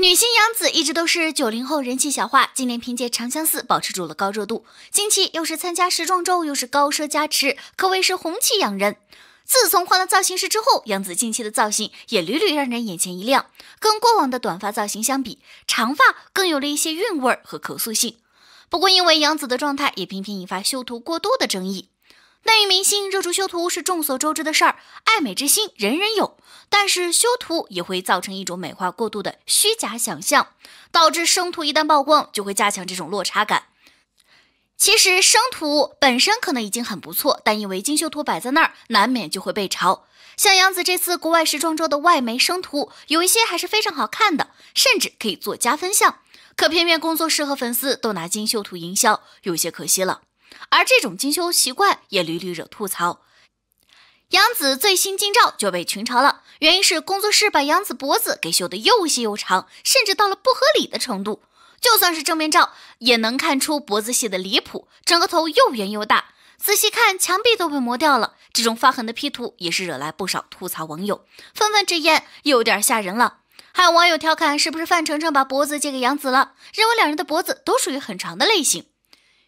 女星杨紫一直都是九零后人气小花，今年凭借《长相思》保持住了高热度。近期又是参加时装周，又是高奢加持，可谓是红气养人。自从换了造型师之后，杨紫近期的造型也屡屡让人眼前一亮。跟过往的短发造型相比，长发更有了一些韵味和可塑性。不过，因为杨紫的状态，也频频引发修图过度的争议。对于明星热衷修图是众所周知的事儿，爱美之心人人有，但是修图也会造成一种美化过度的虚假想象，导致生图一旦曝光就会加强这种落差感。其实生图本身可能已经很不错，但因为精修图摆在那儿，难免就会被嘲。像杨紫这次国外时装周的外媒生图，有一些还是非常好看的，甚至可以做加分项，可偏偏工作室和粉丝都拿精修图营销，有些可惜了。而这种精修习惯也屡屡惹吐槽，杨子最新近照就被群嘲了。原因是工作室把杨子脖子给修得又细又长，甚至到了不合理的程度。就算是正面照，也能看出脖子细的离谱，整个头又圆又大。仔细看，墙壁都被磨掉了。这种发狠的 P 图也是惹来不少吐槽网友，纷纷直言有点吓人了。还有网友调侃，是不是范丞丞把脖子借给杨子了？认为两人的脖子都属于很长的类型。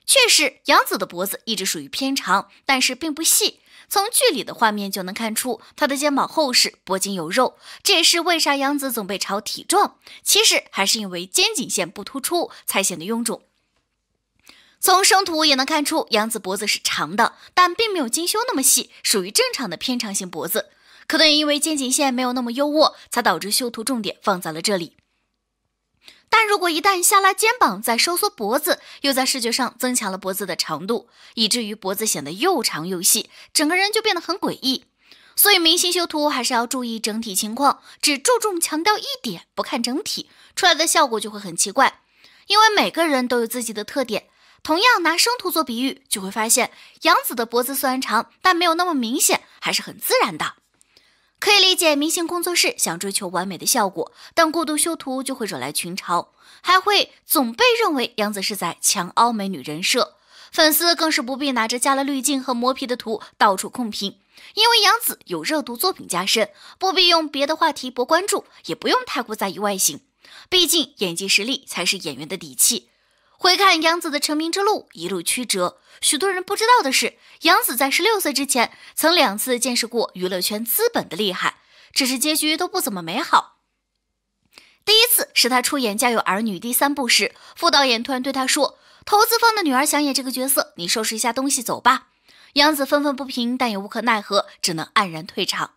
确实，杨子的脖子一直属于偏长，但是并不细。从剧里的画面就能看出，他的肩膀厚实，脖颈有肉，这也是为啥杨子总被嘲体壮。其实还是因为肩颈线不突出，才显得臃肿。从生图也能看出，杨子脖子是长的，但并没有精修那么细，属于正常的偏长型脖子。可能因为肩颈线没有那么优渥，才导致修图重点放在了这里。但如果一旦下拉肩膀，再收缩脖子，又在视觉上增强了脖子的长度，以至于脖子显得又长又细，整个人就变得很诡异。所以，明星修图还是要注意整体情况，只注重强调一点，不看整体出来的效果就会很奇怪。因为每个人都有自己的特点，同样拿生图做比喻，就会发现杨子的脖子虽然长，但没有那么明显，还是很自然的。可以理解，明星工作室想追求完美的效果，但过度修图就会惹来群嘲，还会总被认为杨紫是在强凹美女人设。粉丝更是不必拿着加了滤镜和磨皮的图到处控评，因为杨紫有热度作品加身，不必用别的话题博关注，也不用太过在意外形，毕竟演技实力才是演员的底气。回看杨子的成名之路，一路曲折。许多人不知道的是，杨子在十六岁之前，曾两次见识过娱乐圈资本的厉害，只是结局都不怎么美好。第一次是他出演《家有儿女》第三部时，副导演突然对他说：“投资方的女儿想演这个角色，你收拾一下东西走吧。”杨子愤愤不平，但也无可奈何，只能黯然退场。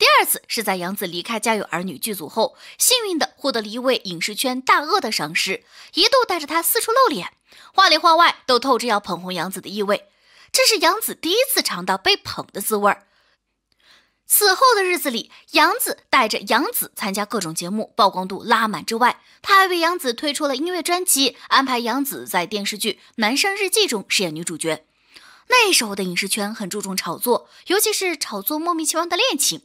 第二次是在杨紫离开《家有儿女》剧组后，幸运的获得了一位影视圈大鳄的赏识，一度带着他四处露脸，话里话外都透着要捧红杨紫的意味。这是杨紫第一次尝到被捧的滋味。此后的日子里，杨紫带着杨紫参加各种节目，曝光度拉满之外，他还为杨紫推出了音乐专辑，安排杨紫在电视剧《男生日记》中饰演女主角。那时候的影视圈很注重炒作，尤其是炒作莫名其妙的恋情。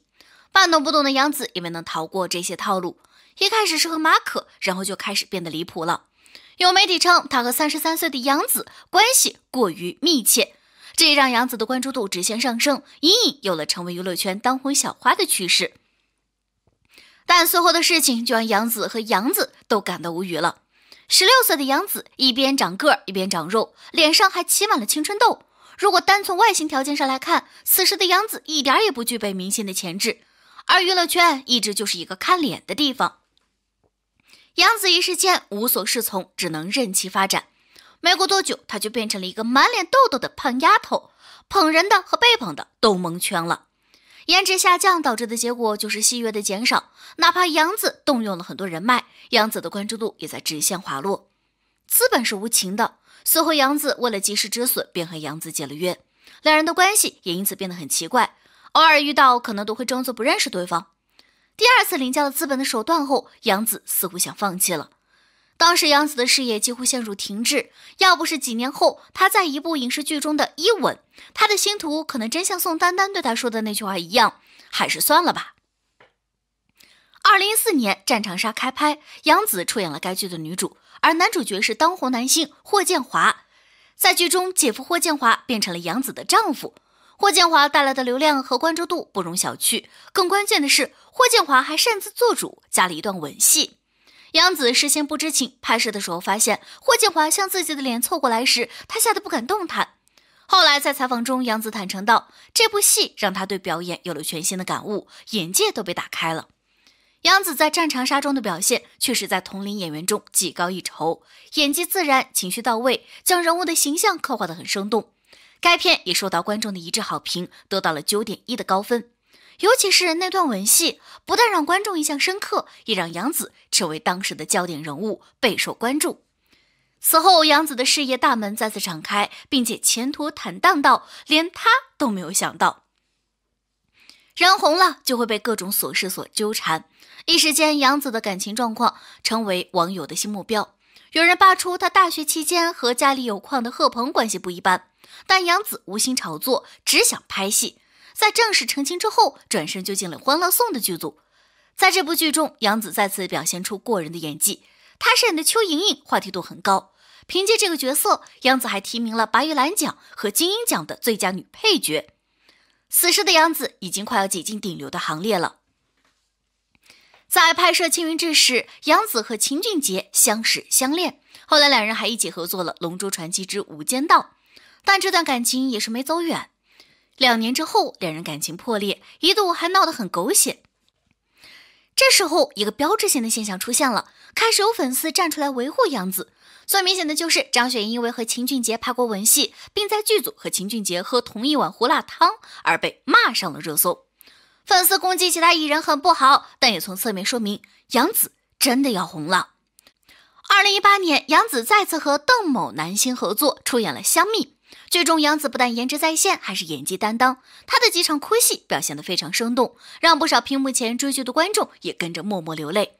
半懂不懂的杨子也没能逃过这些套路。一开始是和马可，然后就开始变得离谱了。有媒体称他和三十三岁的杨子关系过于密切，这也让杨子的关注度直线上升，隐隐有了成为娱乐圈当红小花的趋势。但随后的事情就让杨子和杨子都感到无语了。十六岁的杨子一边长个一边长肉，脸上还起满了青春痘。如果单从外形条件上来看，此时的杨子一点也不具备明星的潜质。而娱乐圈一直就是一个看脸的地方，杨子一时间无所适从，只能任其发展。没过多久，她就变成了一个满脸痘痘的胖丫头，捧人的和被捧的都蒙圈了。颜值下降导致的结果就是戏约的减少，哪怕杨子动用了很多人脉，杨子的关注度也在直线滑落。资本是无情的，随后杨子为了及时止损，便和杨子解了约，两人的关系也因此变得很奇怪。偶尔遇到，可能都会装作不认识对方。第二次领教了资本的手段后，杨子似乎想放弃了。当时杨子的事业几乎陷入停滞，要不是几年后他在一部影视剧中的一吻，他的星途可能真像宋丹丹对他说的那句话一样，还是算了吧。二零一四年，《战长沙》开拍，杨紫出演了该剧的女主，而男主角是当红男星霍建华。在剧中，姐夫霍建华变成了杨紫的丈夫。霍建华带来的流量和关注度不容小觑，更关键的是，霍建华还擅自做主加了一段吻戏。杨紫事先不知情，拍摄的时候发现霍建华向自己的脸凑过来时，他吓得不敢动弹。后来在采访中，杨紫坦诚道：“这部戏让他对表演有了全新的感悟，眼界都被打开了。”杨紫在《战长沙》中的表现确实在同龄演员中技高一筹，演技自然，情绪到位，将人物的形象刻画得很生动。该片也受到观众的一致好评，得到了九点一的高分。尤其是那段吻戏，不但让观众印象深刻，也让杨紫成为当时的焦点人物，备受关注。此后，杨紫的事业大门再次敞开，并且前途坦荡到连他都没有想到。人红了就会被各种琐事所纠缠，一时间，杨紫的感情状况成为网友的新目标。有人扒出她大学期间和家里有矿的贺鹏关系不一般。但杨子无心炒作，只想拍戏。在正式成亲之后，转身就进了《欢乐颂》的剧组。在这部剧中，杨子再次表现出过人的演技。她饰演的邱莹莹话题度很高。凭借这个角色，杨子还提名了白玉兰奖和金鹰奖的最佳女配角。此时的杨子已经快要挤进顶流的行列了。在拍摄《青云志》时，杨子和秦俊杰相识相恋，后来两人还一起合作了《龙珠传奇之无间道》。但这段感情也是没走远，两年之后，两人感情破裂，一度还闹得很狗血。这时候，一个标志性的现象出现了，开始有粉丝站出来维护杨紫。最明显的就是张雪迎因为和秦俊杰拍过吻戏，并在剧组和秦俊杰喝同一碗胡辣汤而被骂上了热搜。粉丝攻击其他艺人很不好，但也从侧面说明杨紫真的要红了。二零一八年，杨紫再次和邓某男星合作，出演了《香蜜》。剧中杨紫不但颜值在线，还是演技担当。她的几场哭戏表现得非常生动，让不少屏幕前追剧的观众也跟着默默流泪。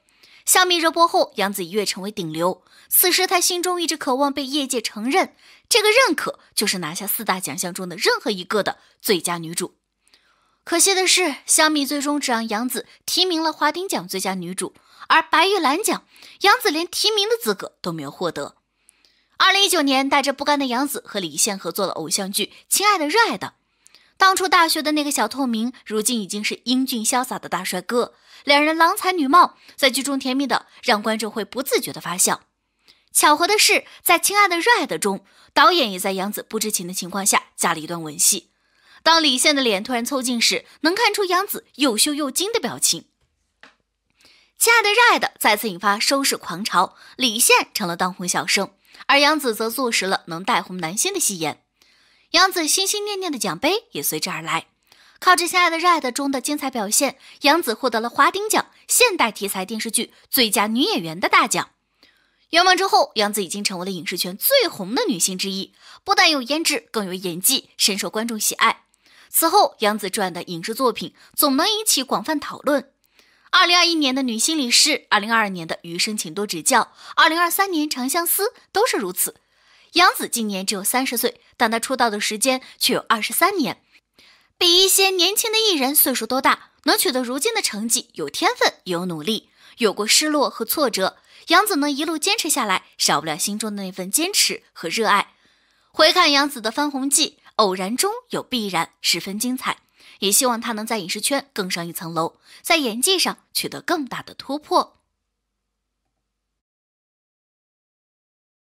《香蜜》热播后，杨紫一跃成为顶流。此时她心中一直渴望被业界承认，这个认可就是拿下四大奖项中的任何一个的最佳女主。可惜的是，《香蜜》最终只让杨紫提名了华鼎奖最佳女主，而白玉兰奖，杨紫连提名的资格都没有获得。二零一九年，带着不甘的杨紫和李现合作了偶像剧《亲爱的热爱的》。当初大学的那个小透明，如今已经是英俊潇洒的大帅哥。两人郎才女貌，在剧中甜蜜的让观众会不自觉的发笑。巧合的是，在《亲爱的热爱的》中，导演也在杨紫不知情的情况下加了一段吻戏。当李现的脸突然凑近时，能看出杨紫又羞又惊的表情。《亲爱的热爱的》再次引发收视狂潮，李现成了当红小生。而杨子则坐实了能带红男星的戏言，杨子心心念念的奖杯也随之而来。靠着《亲爱的热爱的》中的精彩表现，杨子获得了华鼎奖现代题材电视剧最佳女演员的大奖。圆梦之后，杨子已经成为了影视圈最红的女星之一，不但有颜值，更有演技，深受观众喜爱。此后，杨子出演的影视作品总能引起广泛讨论。二零二一年的《女心理师》，二零二二年的《余生请多指教》，二零二三年《长相思》，都是如此。杨紫今年只有三十岁，但她出道的时间却有二十三年，比一些年轻的艺人岁数都大。能取得如今的成绩，有天分，有努力，有过失落和挫折。杨紫能一路坚持下来，少不了心中的那份坚持和热爱。回看杨紫的翻红记，偶然中有必然，十分精彩。也希望他能在影视圈更上一层楼，在演技上取得更大的突破。